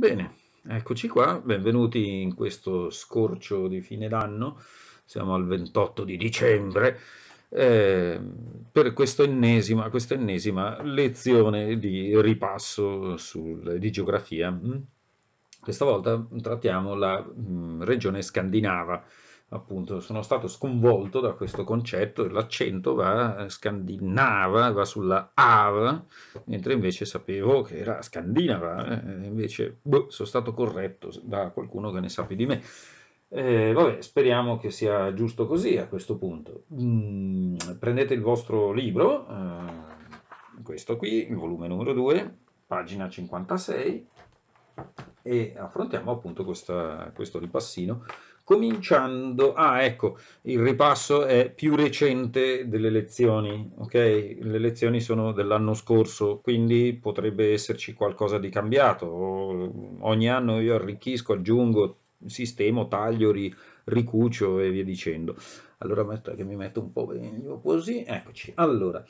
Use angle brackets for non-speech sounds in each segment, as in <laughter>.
Bene, eccoci qua, benvenuti in questo scorcio di fine d'anno, siamo al 28 di dicembre, eh, per questa ennesima, lezione di ripasso sul, di geografia. Questa volta trattiamo la mh, mm, regione scandinava, appunto sono stato sconvolto da questo concetto, l'accento va eh, scandinava, va sulla AV, mentre invece sapevo che era scandinava, eh, invece boh, sono stato corretto da qualcuno che ne sa più di me. Eh, vabbè, speriamo che sia giusto così a questo punto. Mm, prendete il vostro libro, eh, questo qui, il volume numero 2, pagina 56, e affrontiamo appunto questa, questo ripassino cominciando, ah ecco, il ripasso è più recente delle lezioni ok? Le lezioni sono dell'anno scorso, quindi potrebbe esserci qualcosa di cambiato. Ogni anno io arricchisco, aggiungo, sistemo, taglio, ri, ricucio e via dicendo. Allora aspetta che mi metto un po' meglio così, eccoci. Allora,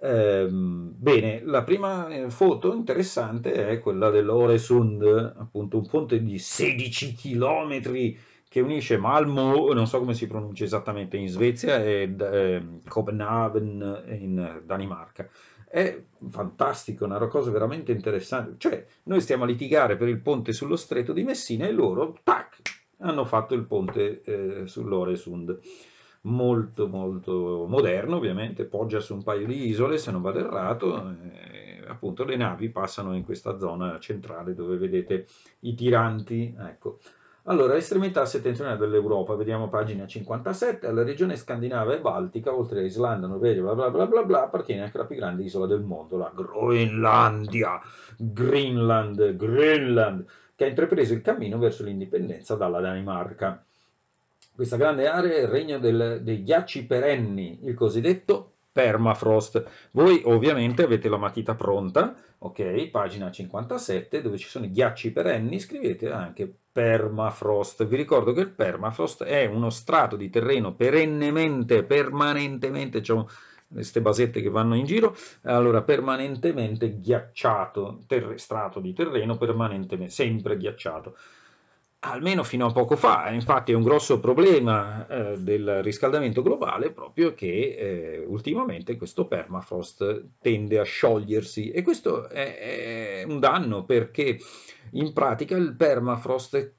ehm, bene, la prima eh, foto interessante è quella dell'Oresund, appunto un ponte di 16 chilometri che unisce Malmo, non so come si pronuncia esattamente, in Svezia e eh, Copenaghen in Danimarca. È fantastico, una cosa veramente interessante. Cioè, noi stiamo a litigare per il ponte sullo stretto di Messina e loro, tac, hanno fatto il ponte eh, sull'Oresund. Molto, molto moderno, ovviamente, poggia su un paio di isole, se non vado errato. Eh, appunto, le navi passano in questa zona centrale dove vedete i tiranti. Ecco allora, estremità settentrionale dell'Europa, vediamo pagina 57, alla regione scandinava e baltica, oltre a Islanda, Norvegia, bla bla bla bla bla, appartiene anche alla più grande isola del mondo, la Groenlandia, Greenland, Greenland, che ha intrapreso il cammino verso l'indipendenza dalla Danimarca. Questa grande area è il regno del, dei ghiacci perenni, il cosiddetto permafrost. Voi ovviamente avete la matita pronta, ok, pagina 57, dove ci sono i ghiacci perenni, scrivete anche permafrost. Vi ricordo che il permafrost è uno strato di terreno perennemente, permanentemente, cioè queste basette che vanno in giro, allora permanentemente ghiacciato, strato di terreno permanentemente, sempre ghiacciato. Almeno fino a poco fa, eh, infatti è un grosso problema eh, del riscaldamento globale proprio che eh, ultimamente questo permafrost tende a sciogliersi e questo è, è un danno perché in pratica il permafrost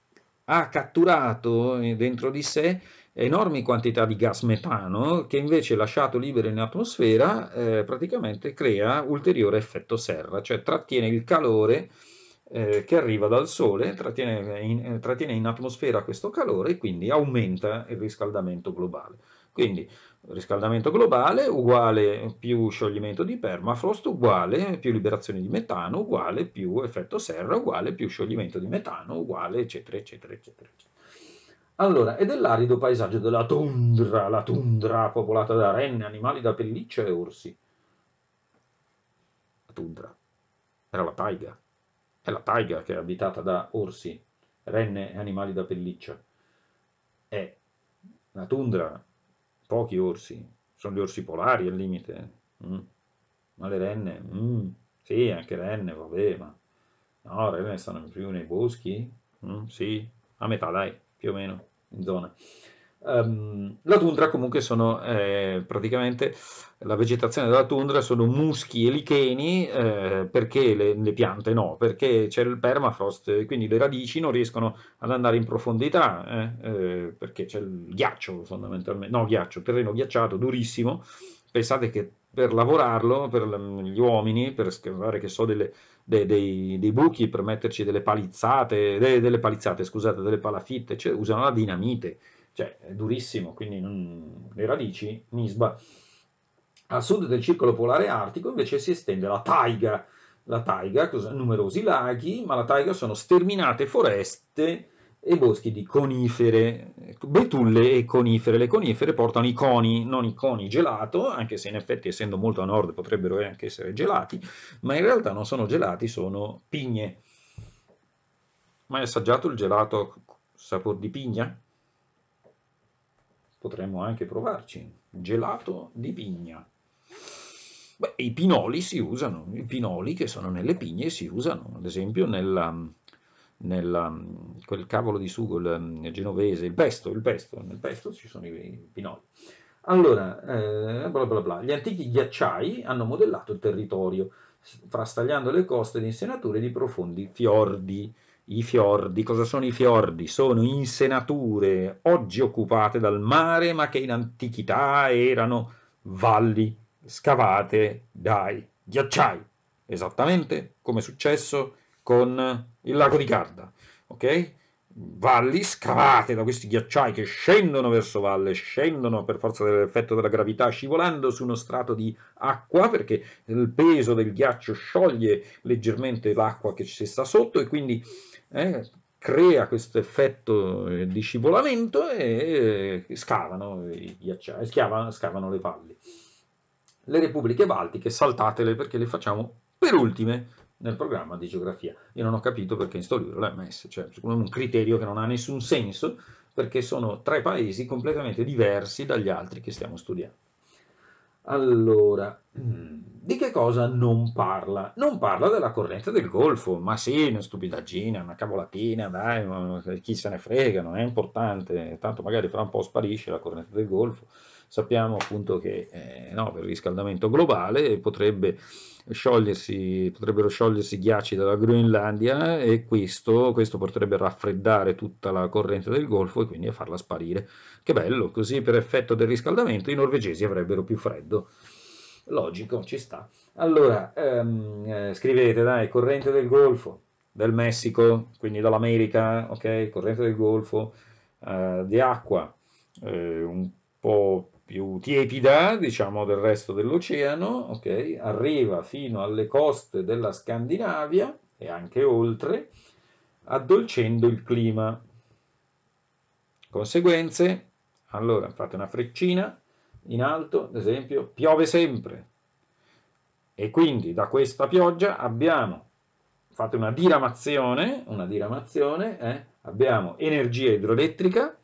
ha catturato eh, dentro di sé enormi quantità di gas metano che invece lasciato libero in atmosfera eh, praticamente crea ulteriore effetto serra, cioè trattiene il calore eh, che arriva dal sole, trattiene in, eh, trattiene in atmosfera questo calore e quindi aumenta il riscaldamento globale. Quindi riscaldamento globale uguale più scioglimento di permafrost uguale più liberazione di metano uguale più effetto serra uguale più scioglimento di metano uguale eccetera eccetera eccetera, eccetera. Allora, è dell'arido paesaggio della tundra, la tundra popolata da renne, animali da pelliccia e orsi. La tundra era la taiga, è la taiga che è abitata da orsi, renne e animali da pelliccia. È la tundra pochi orsi, sono gli orsi polari al limite, mm. ma le renne, mm. sì, anche renne, vabbè, ma no, le renne stanno più nei boschi, mm. sì, a metà dai, più o meno, in zona. Um, la tundra comunque sono eh, praticamente la vegetazione della tundra sono muschi e licheni eh, perché le, le, piante no, perché c'è il permafrost, quindi le radici non riescono ad andare in profondità eh, eh, perché c'è il ghiaccio fondamentalmente, no ghiaccio, terreno ghiacciato durissimo. Pensate che per lavorarlo, per gli uomini, per scavare che so delle, dei, dei, dei, buchi, per metterci delle palizzate, delle, delle palizzate, scusate, delle palafitte, cioè, usano la dinamite cioè è durissimo, quindi non... le radici, Nisba. A sud del circolo polare artico invece si estende la taiga, la taiga, numerosi laghi, ma la taiga sono sterminate foreste e boschi di conifere, ecco, betulle e conifere. Le conifere portano i coni, non i coni gelato, anche se in effetti essendo molto a nord potrebbero anche essere gelati, ma in realtà non sono gelati, sono pigne. Mai assaggiato il gelato sapore di pigna? potremmo anche provarci, gelato di pigna. Beh, I pinoli si usano, i pinoli che sono nelle pigne si usano, ad esempio nel, nella quel cavolo di sugo il, genovese, il pesto, il pesto, nel pesto ci sono i, pinoli. Allora, eh, bla bla bla, gli antichi ghiacciai hanno modellato il territorio, frastagliando le coste di insenature di profondi fiordi. I fiordi, cosa sono i fiordi? Sono insenature oggi occupate dal mare, ma che in antichità erano valli scavate dai ghiacciai, esattamente come è successo con il lago di Garda. Ok? valli scavate da questi ghiacciai che scendono verso valle, scendono per forza dell'effetto della gravità, scivolando su uno strato di acqua perché il peso del ghiaccio scioglie leggermente l'acqua che ci sta sotto e quindi eh, crea questo effetto eh, di scivolamento e eh, scavano, ghiacciai, scavano, scavano le valli. Le repubbliche baltiche saltatele perché le facciamo per ultime nel programma di geografia. Io non ho capito perché in sto libro l'ha messo, cioè secondo me un criterio che non ha nessun senso perché sono tre paesi completamente diversi dagli altri che stiamo studiando. Allora, mm, di che cosa non parla? Non parla della corrente del Golfo, ma sì, una stupidaggina, una cavolatina, dai, chi se ne frega, non è importante, tanto magari fra un po' sparisce la corrente del Golfo. Sappiamo appunto che eh, no, per il riscaldamento globale potrebbe sciogliersi, potrebbero sciogliersi i ghiacci dalla Groenlandia e questo, questo, potrebbe raffreddare tutta la corrente del Golfo e quindi farla sparire. Che bello, così per effetto del riscaldamento i norvegesi avrebbero più freddo. Logico, ci sta. Allora, ehm, eh, scrivete, dai, corrente del Golfo, del Messico, quindi dall'America, ok, corrente del Golfo, eh, di acqua, eh, un po' più tiepida, diciamo, del resto dell'oceano, okay? arriva fino alle coste della Scandinavia e anche oltre, addolcendo il clima. Conseguenze? Allora, fate una freccina in alto, ad esempio, piove sempre. E quindi da questa pioggia abbiamo, fate una diramazione, una diramazione eh? abbiamo energia idroelettrica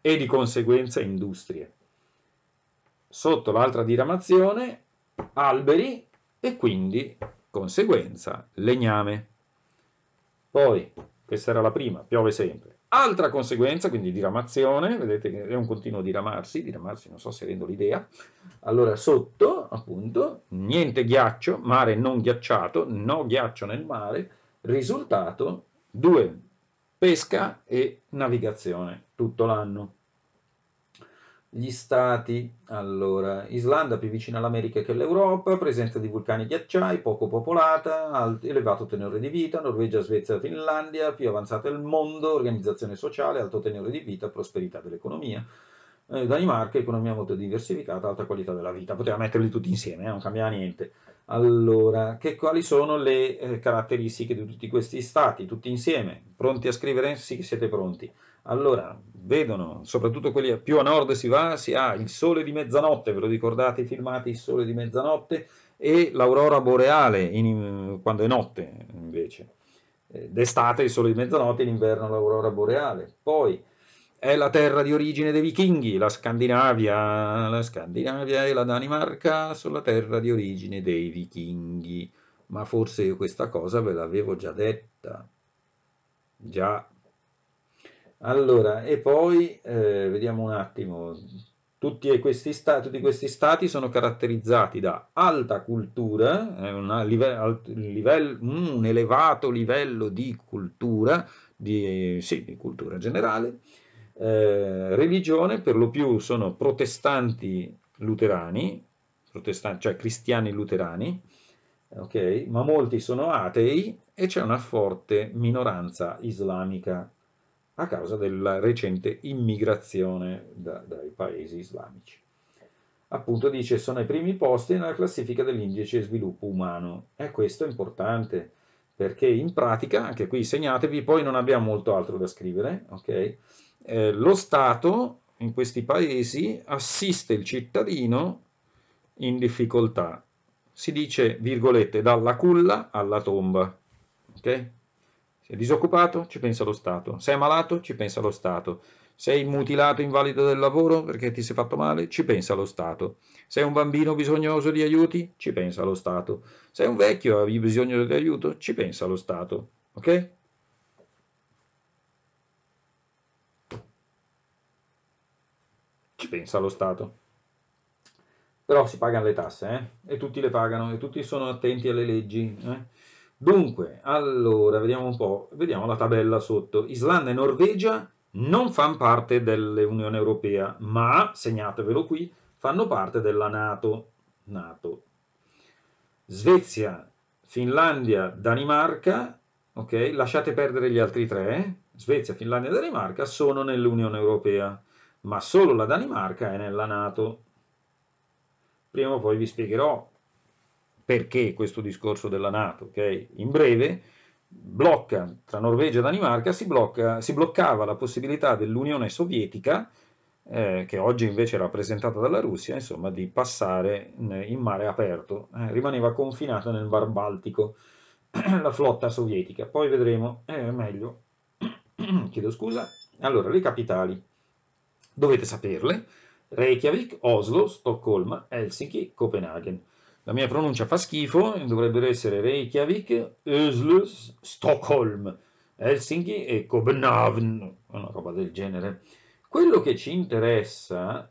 e di conseguenza industrie sotto l'altra diramazione alberi e quindi conseguenza legname. Poi, questa era la prima, piove sempre. Altra conseguenza, quindi diramazione, vedete che è un continuo diramarsi, diramarsi non so se rendo l'idea. Allora sotto, appunto, niente ghiaccio, mare non ghiacciato, no ghiaccio nel mare, risultato due, pesca e navigazione tutto l'anno. Gli stati, allora, Islanda più vicina all'America che all'Europa, presenza di vulcani e ghiacciai, poco popolata, alto, elevato tenore di vita, Norvegia, Svezia, Finlandia, più avanzata del mondo, organizzazione sociale, alto tenore di vita, prosperità dell'economia. Eh, Danimarca, economia molto diversificata, alta qualità della vita. Poteva metterli tutti insieme, eh, non cambiava niente. Allora, che, quali sono le eh, caratteristiche di tutti questi stati, tutti insieme? Pronti a scrivere? Sì, siete pronti. Allora, vedono, soprattutto quelli più a nord si va, si ha il sole di mezzanotte, ve lo ricordate i filmati, il sole di mezzanotte, e l'aurora boreale in, quando è notte invece. Eh, d'estate il sole di mezzanotte, in inverno l'aurora boreale. Poi è la terra di origine dei vichinghi, la Scandinavia, la Scandinavia e la Danimarca sono la terra di origine dei vichinghi, ma forse io questa cosa ve l'avevo già detta, già. Allora, e poi eh, vediamo un attimo, tutti questi, stati, tutti questi, stati sono caratterizzati da alta cultura, eh, live, livello, mm, un elevato livello di cultura, di, sì, di cultura generale, eh, religione, per lo più sono protestanti luterani, protestanti, cioè cristiani luterani, okay? ma molti sono atei e c'è una forte minoranza islamica a causa della recente immigrazione da, dai paesi islamici. Appunto dice sono ai primi posti nella classifica dell'indice sviluppo umano e questo è importante perché in pratica, anche qui segnatevi, poi non abbiamo molto altro da scrivere, ok? eh, lo Stato in questi paesi assiste il cittadino in difficoltà. Si dice, virgolette, dalla culla alla tomba. Okay? Sei disoccupato? Ci pensa lo Stato. Sei malato? Ci pensa lo Stato. Sei mutilato, invalido del lavoro perché ti sei fatto male? Ci pensa lo Stato. Sei un bambino bisognoso di aiuti? Ci pensa lo Stato. Sei un vecchio, hai bisogno di aiuto? Ci pensa lo Stato. Ok? ci pensa lo Stato. Però si pagano le tasse, eh? e tutti le pagano, e tutti sono attenti alle leggi. Eh? Dunque, allora, vediamo un po', vediamo la tabella sotto. Islanda e Norvegia non fanno parte dell'Unione Europea, ma, segnatevelo qui, fanno parte della Nato. NATO. Svezia, Finlandia, Danimarca, ok, lasciate perdere gli altri tre, eh? Svezia, Finlandia e Danimarca sono nell'Unione Europea ma solo la Danimarca è nella Nato. Prima o poi vi spiegherò perché questo discorso della Nato, ok? In breve, blocca, tra Norvegia e Danimarca si, blocca, si bloccava la possibilità dell'Unione Sovietica, eh, che oggi invece è rappresentata dalla Russia, insomma, di passare in mare aperto, eh, rimaneva confinata nel Mar Baltico <clears throat> la flotta sovietica. Poi vedremo eh, meglio. <clears throat> Chiedo scusa. Allora, le capitali. Dovete saperle. Reykjavik, Oslo, Stoccolma, Helsinki, Copenaghen. La mia pronuncia fa schifo, dovrebbero essere Reykjavik, Oslo, Stockholm, Helsinki e Copenaghen, una roba del genere. Quello che ci interessa,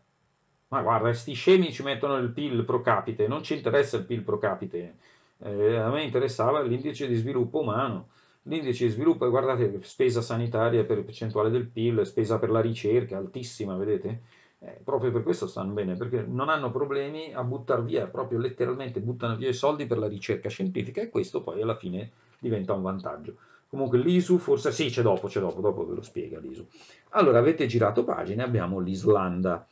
ma guarda, sti scemi ci mettono il PIL pro capite, non ci interessa il PIL pro capite, eh, a me interessava l'indice di sviluppo umano. L'indice di sviluppo, guardate, spesa sanitaria per percentuale del PIL, spesa per la ricerca, altissima, vedete? Eh, proprio per questo stanno bene, perché non hanno problemi a buttare via, proprio letteralmente buttano via i soldi per la ricerca scientifica e questo poi alla fine diventa un vantaggio. Comunque l'ISU forse, sì c'è dopo, c'è dopo, dopo ve lo spiega l'ISU. Allora avete girato pagine, abbiamo l'Islanda.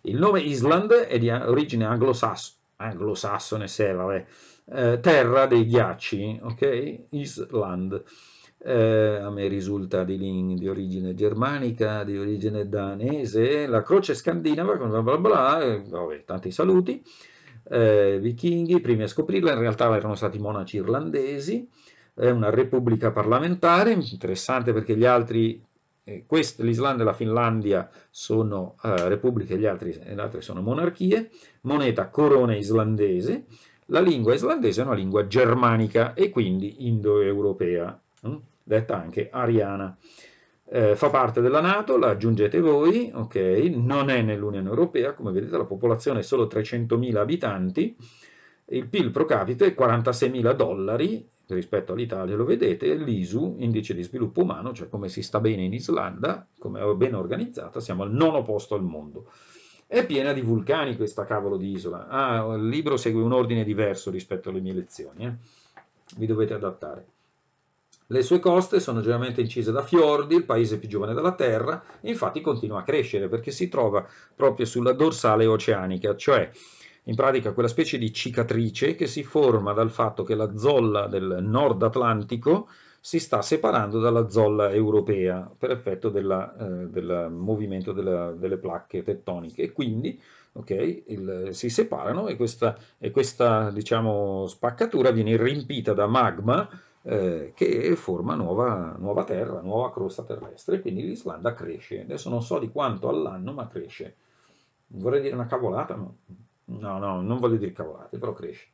Il nome Island è di origine anglosassone, anglosassone se vabbè, eh, terra dei ghiacci, ok? Island. Eh, a me risulta di, di, origine germanica, di origine danese, la croce scandinava, bla bla bla, eh, vabbè, tanti saluti, eh, vichinghi, primi a scoprirla, in realtà erano stati monaci irlandesi, è una repubblica parlamentare, interessante perché gli altri, eh, l'Islanda e la Finlandia sono eh, repubbliche, gli altri, le altre sono monarchie, moneta corona islandese, la lingua islandese è una lingua germanica e quindi indoeuropea, mm? detta anche ariana. Eh, fa parte della Nato, la aggiungete voi, ok? Non è nell'Unione Europea, come vedete la popolazione è solo 300.000 abitanti, il PIL pro capite è 46.000 dollari rispetto all'Italia, lo vedete, l'ISU, indice di sviluppo umano, cioè come si sta bene in Islanda, come è ben organizzata, siamo al nono posto al mondo. È piena di vulcani questa cavolo di isola. Ah, il libro segue un ordine diverso rispetto alle mie lezioni. Eh? Vi dovete adattare. Le sue coste sono generalmente incise da fiordi, il paese più giovane della Terra, infatti continua a crescere perché si trova proprio sulla dorsale oceanica, cioè in pratica quella specie di cicatrice che si forma dal fatto che la zolla del nord Atlantico si sta separando dalla zolla europea per effetto della, eh, del movimento della, delle placche tettoniche e quindi okay, il, si separano e questa, e questa diciamo, spaccatura viene riempita da magma eh, che forma nuova, nuova, terra, nuova crosta terrestre, quindi l'Islanda cresce. Adesso non so di quanto all'anno, ma cresce. Vorrei dire una cavolata, ma no, no, non voglio dire cavolate, però cresce.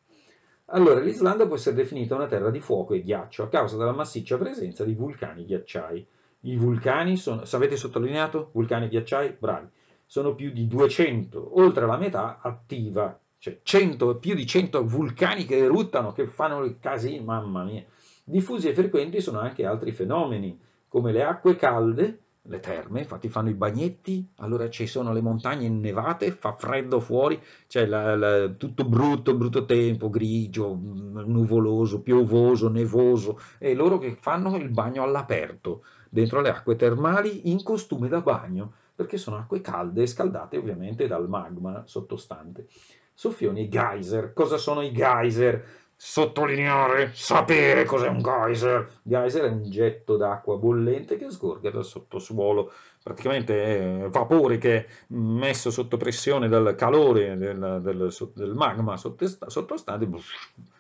Allora, l'Islanda può essere definita una terra di fuoco e ghiaccio a causa della massiccia presenza di vulcani ghiacciai. I vulcani sono, avete sottolineato? Vulcani ghiacciai? Bravi. Sono più di 200, oltre la metà attiva, cioè 100, più di 100 vulcani che eruttano, che fanno il casino, mamma mia. Diffusi e frequenti sono anche altri fenomeni, come le acque calde le terme, infatti fanno i bagnetti, allora ci sono le montagne innevate, fa freddo fuori, c'è cioè tutto brutto, brutto tempo, grigio, mm, nuvoloso, piovoso, nevoso, e loro che fanno il bagno all'aperto, dentro le acque termali, in costume da bagno, perché sono acque calde, scaldate ovviamente dal magma sottostante. Soffioni geyser, cosa sono i geyser? sottolineare, sapere cos'è un geyser. Geyser è un getto d'acqua bollente che sgorga dal sottosuolo, praticamente è vapore che è messo sotto pressione dal calore del, del, del magma sottostante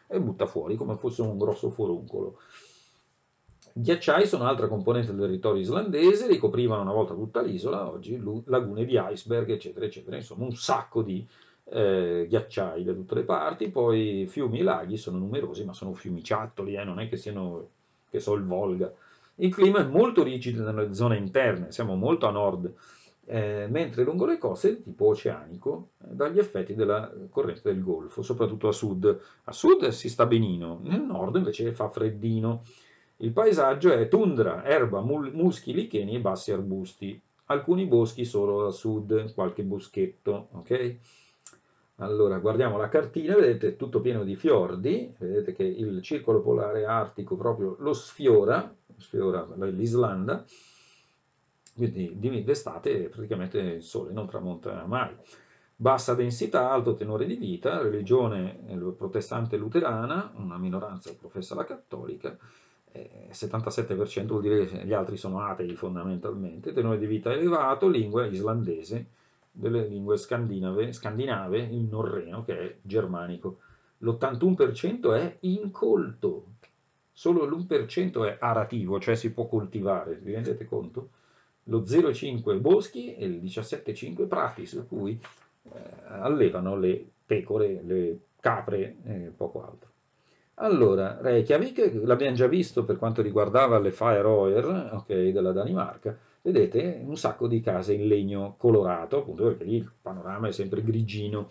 e butta fuori come fosse un grosso foruncolo. Ghiacciai sono un'altra componente del territorio islandese, ricoprivano una volta tutta l'isola, oggi lagune di iceberg, eccetera, eccetera, insomma un sacco di eh, ghiacciai da tutte le parti, poi fiumi e laghi sono numerosi, ma sono fiumiciattoli, eh, non è che siano, che so, il Volga. Il clima è molto rigido nelle zone interne, siamo molto a nord, eh, mentre lungo le coste è di tipo oceanico, eh, dagli effetti della corrente del Golfo, soprattutto a sud. A sud si sta benino, nel nord invece fa freddino. Il paesaggio è tundra, erba, muschi, licheni e bassi arbusti. Alcuni boschi solo a sud, qualche boschetto, ok? Allora, guardiamo la cartina, vedete è tutto pieno di fiordi, vedete che il circolo polare artico proprio lo sfiora, sfiora l'Islanda, quindi d'estate praticamente il sole non tramonta mai. Bassa densità, alto tenore di vita, religione eh, protestante luterana, una minoranza professa la cattolica, 77% eh, vuol dire che gli altri sono atei fondamentalmente, tenore di vita elevato, lingua islandese, delle lingue scandinave, scandinave il norreno che è germanico. L'81% è incolto, solo l'1% è arativo, cioè si può coltivare, vi rendete conto? Lo 0,5 boschi e il 17,5 prati, su cui eh, allevano le pecore, le capre e eh, poco altro. Allora, Reykjavik l'abbiamo già visto per quanto riguardava le Fire Oyer okay, della Danimarca, vedete un sacco di case in legno colorato, appunto perché lì il panorama è sempre grigino.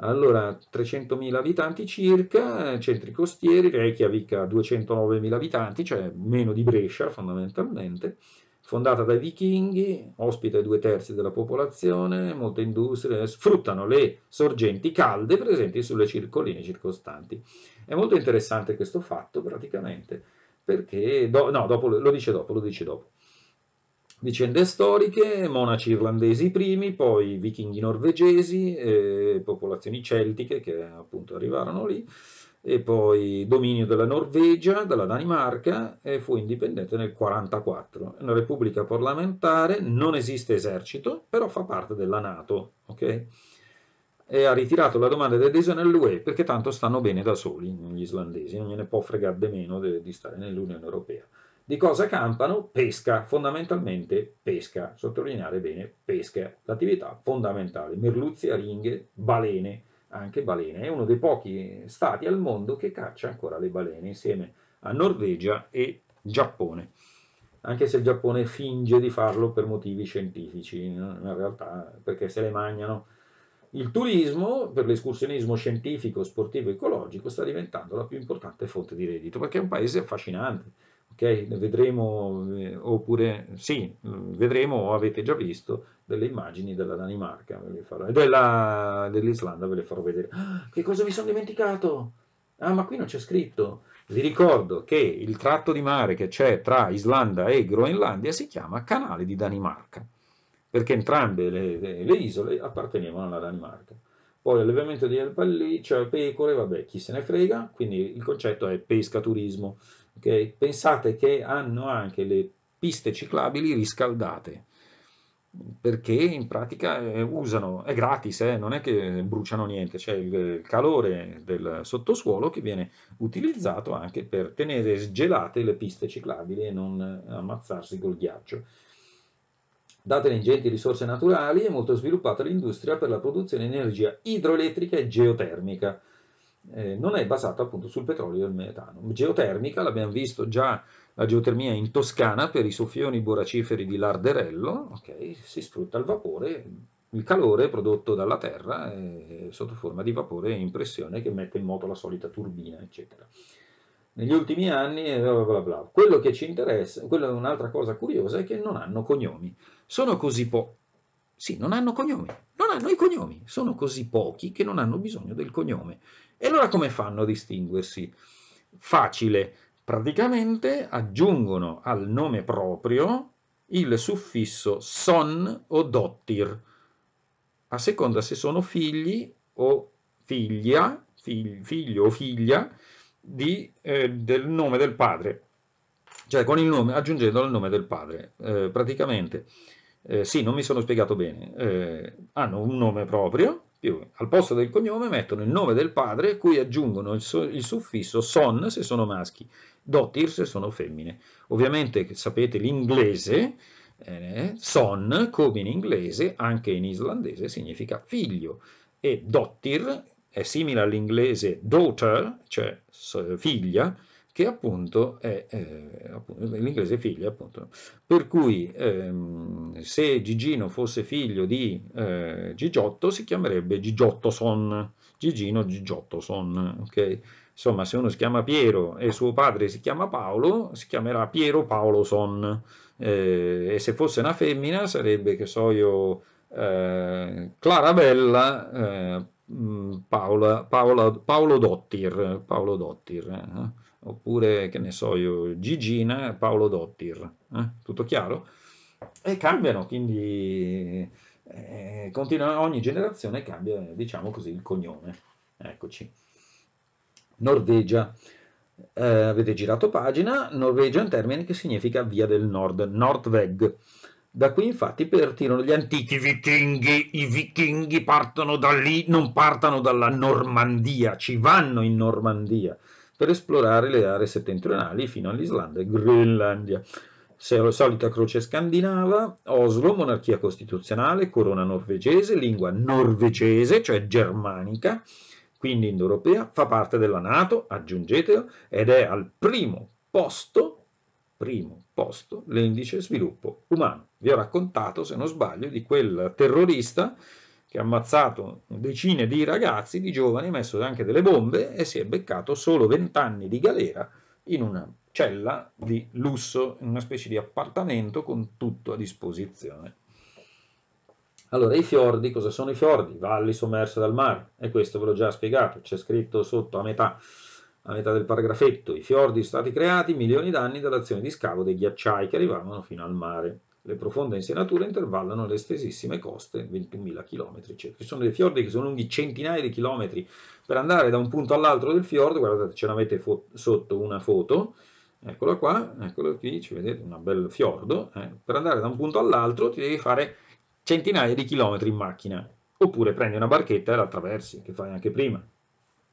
Allora, 300.000 abitanti circa, centri costieri, Reykjavik ha 209.000 abitanti, cioè meno di Brescia fondamentalmente, fondata dai vichinghi, ospita i due terzi della popolazione, molte industrie sfruttano le sorgenti calde presenti sulle circoline circostanti. È molto interessante questo fatto praticamente, perché, do, no, dopo, lo dice dopo, lo dice dopo. Vicende storiche, monaci irlandesi primi, poi vichinghi norvegesi, eh, popolazioni celtiche che appunto arrivarono lì, e poi dominio della Norvegia, della Danimarca e fu indipendente nel 1944. È una repubblica parlamentare, non esiste esercito, però fa parte della Nato, ok? E ha ritirato la domanda di adesione all'UE perché tanto stanno bene da soli gli islandesi, non gliene può fregare di meno di stare nell'Unione Europea. Di cosa campano? Pesca, fondamentalmente pesca, sottolineare bene pesca, l'attività fondamentale, merluzzi, aringhe, balene, anche balene, è uno dei pochi stati al mondo che caccia ancora le balene insieme a Norvegia e Giappone, anche se il Giappone finge di farlo per motivi scientifici, in realtà perché se le mangiano. Il turismo, per l'escursionismo scientifico, sportivo e ecologico, sta diventando la più importante fonte di reddito, perché è un paese affascinante ok? Vedremo, eh, oppure sì, vedremo o avete già visto delle immagini della Danimarca dell'Islanda, ve le farò vedere. Ah, che cosa mi sono dimenticato? Ah, ma qui non c'è scritto. Vi ricordo che il tratto di mare che c'è tra Islanda e Groenlandia si chiama Canale di Danimarca, perché entrambe le, le isole appartenevano alla Danimarca poi allevamento di albali, cioè pecore, vabbè, chi se ne frega, quindi il concetto è pescaturismo. Okay? Pensate che hanno anche le piste ciclabili riscaldate, perché in pratica eh, usano, è gratis, eh, non è che bruciano niente, c'è il calore del sottosuolo che viene utilizzato anche per tenere sgelate le piste ciclabili e non ammazzarsi col ghiaccio. Date le ingenti risorse naturali, è molto sviluppata l'industria per la produzione di energia idroelettrica e geotermica. Eh, non è basata appunto sul petrolio e il metano. Geotermica, l'abbiamo visto già la geotermia in Toscana per i soffioni boraciferi di Larderello, okay, si sfrutta il vapore, il calore prodotto dalla terra eh, sotto forma di vapore in pressione che mette in moto la solita turbina, eccetera negli ultimi anni eh, bla bla bla. Quello che ci interessa, quello è un'altra cosa curiosa, è che non hanno cognomi. Sono così pochi. Sì, non hanno cognomi. Non hanno i cognomi. Sono così pochi che non hanno bisogno del cognome. E allora come fanno a distinguersi? Facile. Praticamente aggiungono al nome proprio il suffisso son o dottir, a seconda se sono figli o figlia, figlio o figlia, di, eh, del nome del padre, cioè con il nome, aggiungendo il nome del padre. Eh, praticamente, eh, sì, non mi sono spiegato bene, eh, hanno un nome proprio, più, al posto del cognome mettono il nome del padre, cui aggiungono il, so, il suffisso son se sono maschi, dotir se sono femmine. Ovviamente sapete l'inglese, eh, son come in inglese, anche in islandese, significa figlio, e dottir è simile all'inglese daughter, cioè figlia, che appunto è eh, appunto, l'inglese figlia appunto per cui ehm, se Gigino fosse figlio di eh, Gigiotto si chiamerebbe Gigiottoson Gigino Gigiottoson ok insomma se uno si chiama Piero e suo padre si chiama Paolo si chiamerà Piero Paoloson eh, e se fosse una femmina sarebbe che so io eh, Clarabella eh, Mm, Paola, Paola, Paolo Dottir, Paolo Dottir eh, eh? oppure che ne so io, Gigina, Paolo Dottir, eh? tutto chiaro? E cambiano, quindi eh, continua, ogni generazione cambia, diciamo così, il cognome. Eccoci. Norvegia. Eh, avete girato pagina, Norvegia è un termine che significa via del nord, Nordveg. Da qui infatti partirono gli antichi vichinghi, i vichinghi partono da lì, non partono dalla Normandia, ci vanno in Normandia per esplorare le aree settentrionali fino all'Islanda e Groenlandia. Solita croce scandinava, Oslo, monarchia costituzionale, corona norvegese, lingua norvegese, cioè germanica, quindi indoeuropea, fa parte della Nato, aggiungetelo, ed è al primo posto primo posto l'indice sviluppo umano. Vi ho raccontato, se non sbaglio, di quel terrorista che ha ammazzato decine di ragazzi, di giovani, messo anche delle bombe e si è beccato solo 20 anni di galera in una cella di lusso, in una specie di appartamento con tutto a disposizione. Allora, i fiordi, cosa sono i fiordi? Valli sommerse dal mare, e questo ve l'ho già spiegato, c'è scritto sotto a metà a metà del paragrafetto, i fiordi stati creati milioni d'anni dall'azione di scavo dei ghiacciai che arrivavano fino al mare. Le profonde insenature intervallano le estesissime coste, 21.000 km, eccetera. Ci sono dei fiordi che sono lunghi centinaia di chilometri per andare da un punto all'altro del fiordo. Guardate, ce l'avete sotto una foto. Eccola qua, eccola qui, ci vedete, un bel fiordo. Eh. Per andare da un punto all'altro ti devi fare centinaia di chilometri in macchina. Oppure prendi una barchetta e la attraversi, che fai anche prima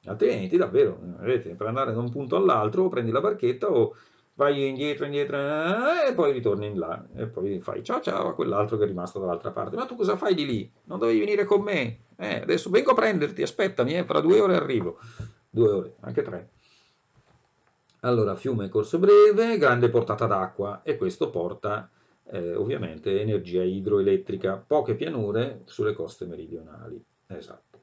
altrimenti davvero eh, vedete, per andare da un punto all'altro prendi la barchetta o vai indietro, indietro eh, e poi ritorni in là e poi fai ciao ciao a quell'altro che è rimasto dall'altra parte ma tu cosa fai di lì? non dovevi venire con me? Eh, adesso vengo a prenderti, aspettami, eh, fra due ore arrivo due ore, anche tre allora fiume corso breve, grande portata d'acqua e questo porta eh, ovviamente energia idroelettrica poche pianure sulle coste meridionali esatto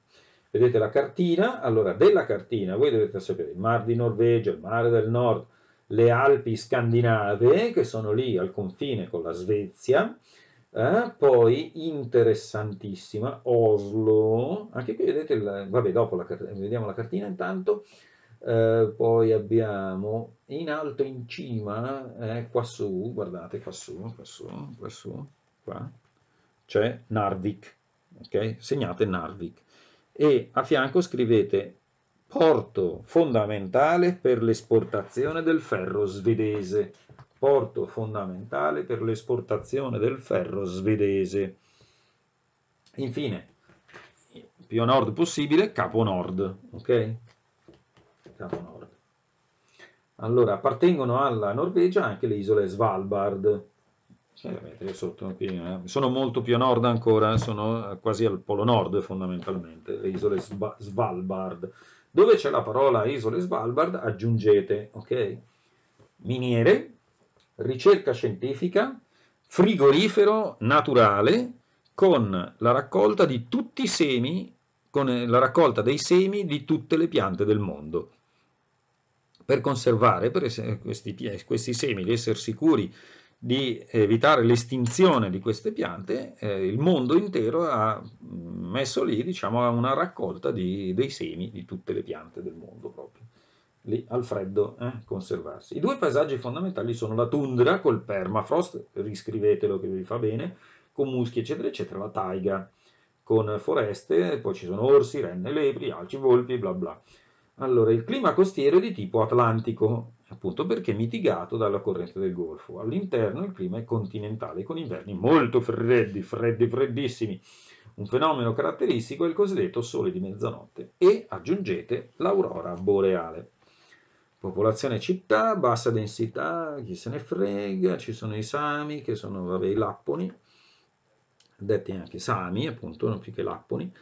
Vedete la cartina? Allora, della cartina voi dovete sapere il Mar di Norvegia, il Mare del Nord, le Alpi scandinave, che sono lì al confine con la Svezia, eh, poi interessantissima Oslo, anche qui vedete, il, vabbè dopo la, vediamo la cartina intanto, eh, poi abbiamo in alto in cima, eh, qua su, guardate qua su, qua su, qua su, qua, c'è Narvik, ok? Segnate Narvik e a fianco scrivete porto fondamentale per l'esportazione del ferro svedese. Porto fondamentale per l'esportazione del ferro svedese. Infine, più a nord possibile, capo nord. Ok? Capo nord. Allora, appartengono alla Norvegia anche le isole Svalbard sì. Io sotto, eh, sono molto più a nord ancora, eh, sono eh, quasi al polo nord fondamentalmente, le isole Sva- Svalbard. Dove c'è la parola isole Svalbard aggiungete, ok? Miniere, ricerca scientifica, frigorifero naturale con la raccolta di tutti i semi, con la raccolta dei semi di tutte le piante del mondo. Per conservare per es- questi, questi semi, di essere sicuri di evitare l'estinzione di queste piante, eh, il mondo intero ha mm, messo lì diciamo, una raccolta di, dei semi di tutte le piante del mondo proprio, lì al freddo eh, conservarsi. I due paesaggi fondamentali sono la tundra col permafrost, riscrivetelo che vi fa bene, con muschi eccetera eccetera, la taiga con foreste, poi ci sono orsi, renne, lepri, alci, volpi, bla bla. Allora, il clima costiero è di tipo atlantico, appunto perché mitigato dalla corrente del Golfo. All'interno il clima è continentale, con inverni molto freddi, freddi, freddissimi. Un fenomeno caratteristico è il cosiddetto sole di mezzanotte e, aggiungete, l'aurora boreale. Popolazione città, bassa densità, chi se ne frega, ci sono i Sami, che sono vabbè, i Lapponi, detti anche Sami, appunto, non più che Lapponi.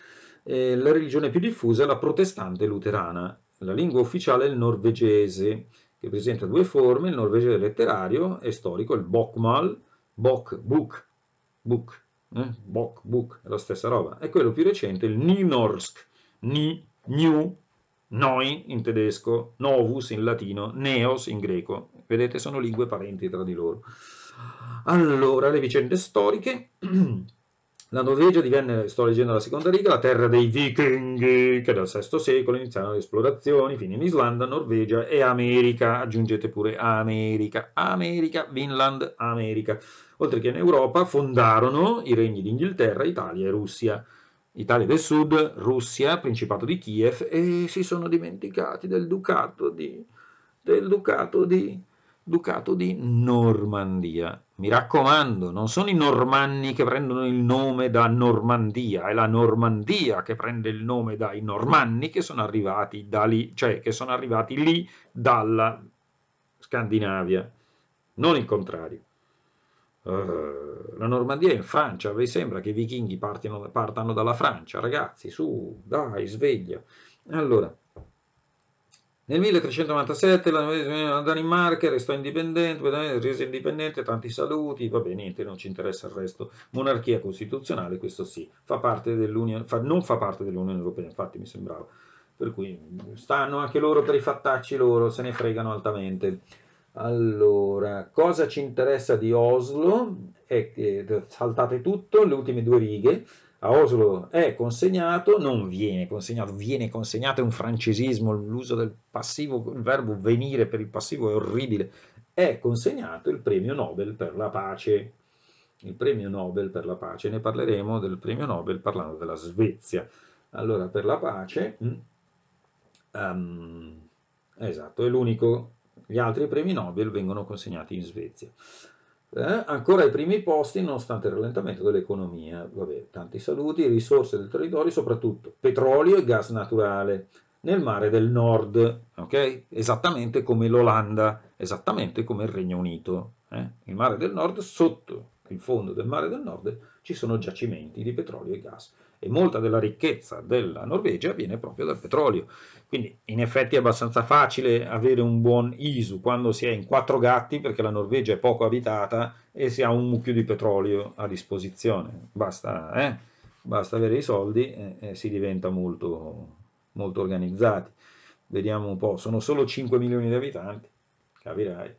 Eh, la religione più diffusa è la protestante luterana. La lingua ufficiale è il norvegese, che presenta due forme, il norvegese letterario e storico, il Bokmal, Bok, Buk, Buk, eh? Bok, Buk, è la stessa roba, e quello più recente, il Nynorsk, Ni, New, Noi in tedesco, Novus in latino, Neos in greco, vedete sono lingue parenti tra di loro. Allora, le vicende storiche... <clears throat> La Norvegia divenne, sto leggendo la seconda riga, la terra dei vichinghi che dal VI secolo iniziarono le esplorazioni fino in Islanda, Norvegia e America, aggiungete pure America, America, Vinland, America. Oltre che in Europa fondarono i regni di Inghilterra, Italia e Russia. Italia del Sud, Russia, Principato di Kiev e si sono dimenticati del Ducato di, del Ducato di, Ducato di Normandia. Mi raccomando, non sono i normanni che prendono il nome da Normandia, è la Normandia che prende il nome dai normanni che sono arrivati da lì, cioè che sono arrivati lì dalla Scandinavia, non il contrario. Uh, la Normandia è in Francia, vi sembra che i vichinghi partano, partano dalla Francia, ragazzi, su, dai, sveglia. Allora, nel 1397 la Danimarca restò indipendente, rese indipendente, tanti saluti, va bene, niente, non ci interessa il resto. Monarchia costituzionale, questo sì, fa parte dell'Unione, fa, non fa parte dell'Unione Europea, infatti mi sembrava. Per cui stanno anche loro per i fattacci loro, se ne fregano altamente. Allora, cosa ci interessa di Oslo? È che saltate tutto, le ultime due righe a Oslo è consegnato, non viene consegnato, viene consegnato è un francesismo, l'uso del passivo, il verbo venire per il passivo è orribile, è consegnato il premio Nobel per la pace. Il premio Nobel per la pace, ne parleremo del premio Nobel parlando della Svezia. Allora, per la pace, um, esatto, è l'unico, gli altri premi Nobel vengono consegnati in Svezia eh, ancora ai primi posti nonostante il rallentamento dell'economia. Vabbè, tanti saluti, risorse del territorio, soprattutto petrolio e gas naturale nel mare del nord, okay? esattamente come l'Olanda, esattamente come il Regno Unito. Eh? Il mare del nord, sotto il fondo del mare del nord, ci sono giacimenti di petrolio e gas e molta della ricchezza della Norvegia viene proprio dal petrolio. Quindi in effetti è abbastanza facile avere un buon ISU quando si è in quattro gatti perché la Norvegia è poco abitata e si ha un mucchio di petrolio a disposizione. Basta, eh? Basta avere i soldi e, e si diventa molto, molto organizzati. Vediamo un po', sono solo 5 milioni di abitanti, capirai.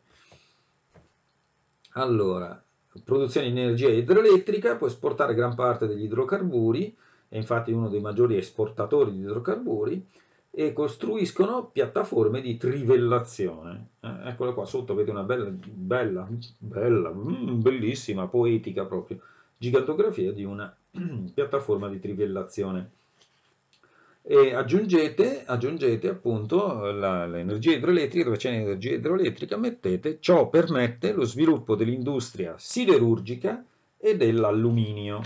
Allora, produzione di energia idroelettrica, può esportare gran parte degli idrocarburi, è infatti uno dei maggiori esportatori di idrocarburi, e costruiscono piattaforme di trivellazione. Eh, eccola qua, sotto vedete una bella, bella, bella, mm, bellissima, poetica proprio, gigantografia di una <clears throat> piattaforma di trivellazione. E aggiungete, aggiungete appunto l'energia idroelettrica, dove c'è l'energia idroelettrica, mettete, ciò permette lo sviluppo dell'industria siderurgica e dell'alluminio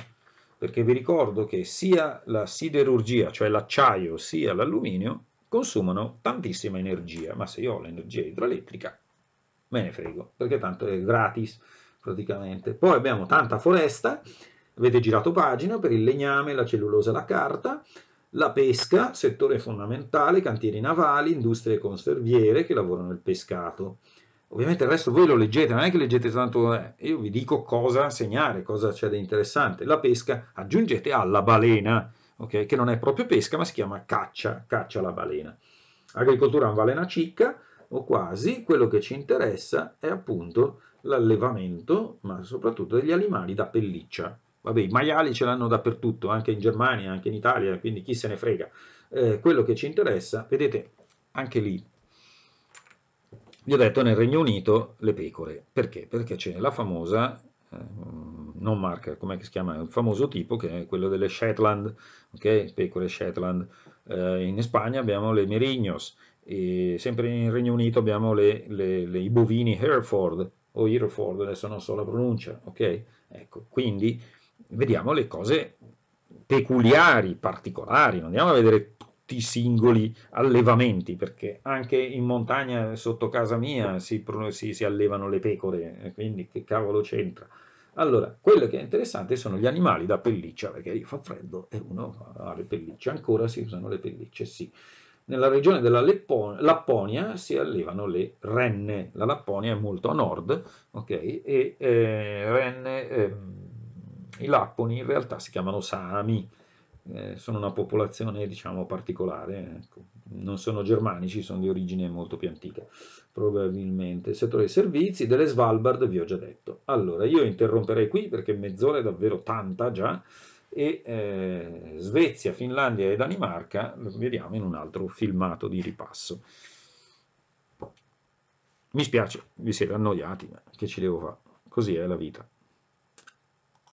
perché vi ricordo che sia la siderurgia, cioè l'acciaio, sia l'alluminio consumano tantissima energia, ma se io ho l'energia idroelettrica me ne frego, perché tanto è gratis praticamente. Poi abbiamo tanta foresta, avete girato pagina per il legname, la cellulosa, la carta, la pesca, settore fondamentale, cantieri navali, industrie conserviere che lavorano il pescato. Ovviamente il resto voi lo leggete, non è che leggete tanto, eh. io vi dico cosa segnare, cosa c'è di interessante. La pesca aggiungete alla balena, okay? che non è proprio pesca ma si chiama caccia, caccia alla balena. Agricoltura non vale una cicca, o quasi, quello che ci interessa è appunto l'allevamento, ma soprattutto degli animali da pelliccia. Vabbè, i maiali ce l'hanno dappertutto, anche in Germania, anche in Italia, quindi chi se ne frega. Eh, quello che ci interessa, vedete, anche lì gli ho detto nel Regno Unito le pecore, perché? Perché c'è la famosa, eh, non marca, come si chiama, il famoso tipo che è quello delle Shetland, ok? Pecore Shetland. Eh, in Spagna abbiamo le Merignos, e sempre nel Regno Unito abbiamo le, le, le, i bovini Hereford, o Hereford, adesso non so la pronuncia, ok? Ecco, quindi vediamo le cose peculiari, particolari, non andiamo a vedere tutti i singoli allevamenti, perché anche in montagna sotto casa mia si, si, si allevano le pecore, eh, quindi che cavolo c'entra? Allora, quello che è interessante sono gli animali da pelliccia, perché lì fa freddo e uno ha le pellicce, ancora si usano le pellicce, sì. Nella regione della Lapponia si allevano le renne, la Lapponia è molto a nord, ok? E eh, renne, eh, i lapponi in realtà si chiamano sami, eh, sono una popolazione diciamo particolare, ecco. non sono germanici, sono di origine molto più antica, probabilmente. settore dei servizi, delle Svalbard vi ho già detto. Allora, io interromperei qui perché mezz'ora è davvero tanta già, e eh, Svezia, Finlandia e Danimarca lo vediamo in un altro filmato di ripasso. Mi spiace, vi siete annoiati, ma che ci devo fare? Così è la vita.